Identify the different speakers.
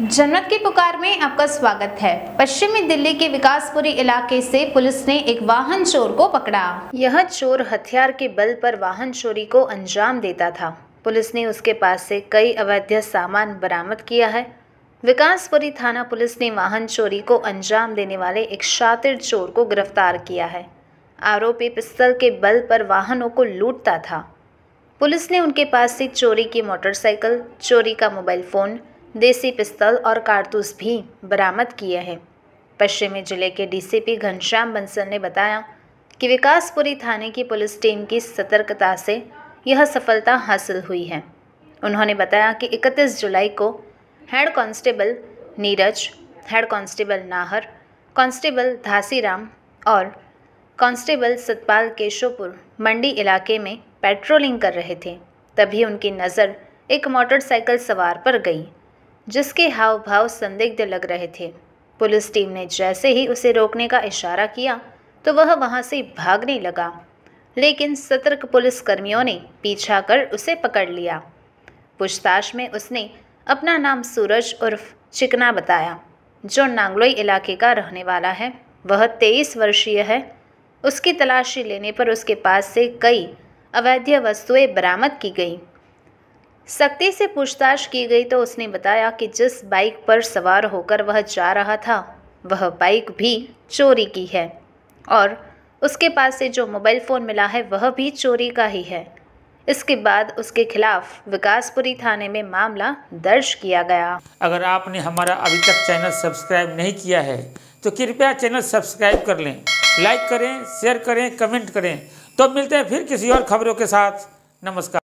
Speaker 1: जनमत की पुकार में आपका स्वागत है पश्चिमी दिल्ली के विकासपुरी इलाके से पुलिस ने एक वाहन चोर को पकड़ा यह चोर हथियार के बल पर वाहन चोरी को अंजाम देता था पुलिस ने उसके पास से कई अवैध सामान बरामद किया है विकासपुरी थाना पुलिस ने वाहन चोरी को अंजाम देने वाले एक शातिर चोर को गिरफ्तार किया है आरोपी पिस्तल के बल पर वाहनों को लूटता था पुलिस ने उनके पास से चोरी की मोटरसाइकिल चोरी का मोबाइल फ़ोन देसी पिस्तौल और कारतूस भी बरामद किए हैं पश्चिमी जिले के डीसीपी घनश्याम बंसल ने बताया कि विकासपुरी थाने की पुलिस टीम की सतर्कता से यह सफलता हासिल हुई है उन्होंने बताया कि 31 जुलाई को head constable Neeraj head constable Nahar constable Dhasiram और कांस्टेबल सतपाल केशोपुर मंडी इलाके में पेट्रोलिंग कर रहे थे तभी उनकी नज़र एक मोटरसाइकिल सवार पर गई जिसके हाव भाव संदिग्ध लग रहे थे पुलिस टीम ने जैसे ही उसे रोकने का इशारा किया तो वह वहां से भागने लगा लेकिन सतर्क पुलिसकर्मियों ने पीछा कर उसे पकड़ लिया पूछताछ में उसने अपना नाम सूरज उर्फ चिकना बताया जो नांगलोई इलाके का रहने वाला है वह तेईस वर्षीय है उसकी तलाशी लेने पर उसके पास से कई अवैध वस्तुएं बरामद की गईं सख्ती से पूछताछ की गई तो उसने बताया कि जिस बाइक पर सवार होकर वह जा रहा था वह बाइक भी चोरी की है और उसके पास से जो मोबाइल फ़ोन मिला है वह भी चोरी का ही है इसके बाद उसके खिलाफ विकासपुरी थाने में मामला दर्ज किया गया
Speaker 2: अगर आपने हमारा अभी तक चैनल सब्सक्राइब नहीं किया है तो कृपया चैनल सब्सक्राइब कर लें लाइक करें शेयर करें कमेंट करें तो मिलते हैं फिर किसी और खबरों के साथ नमस्कार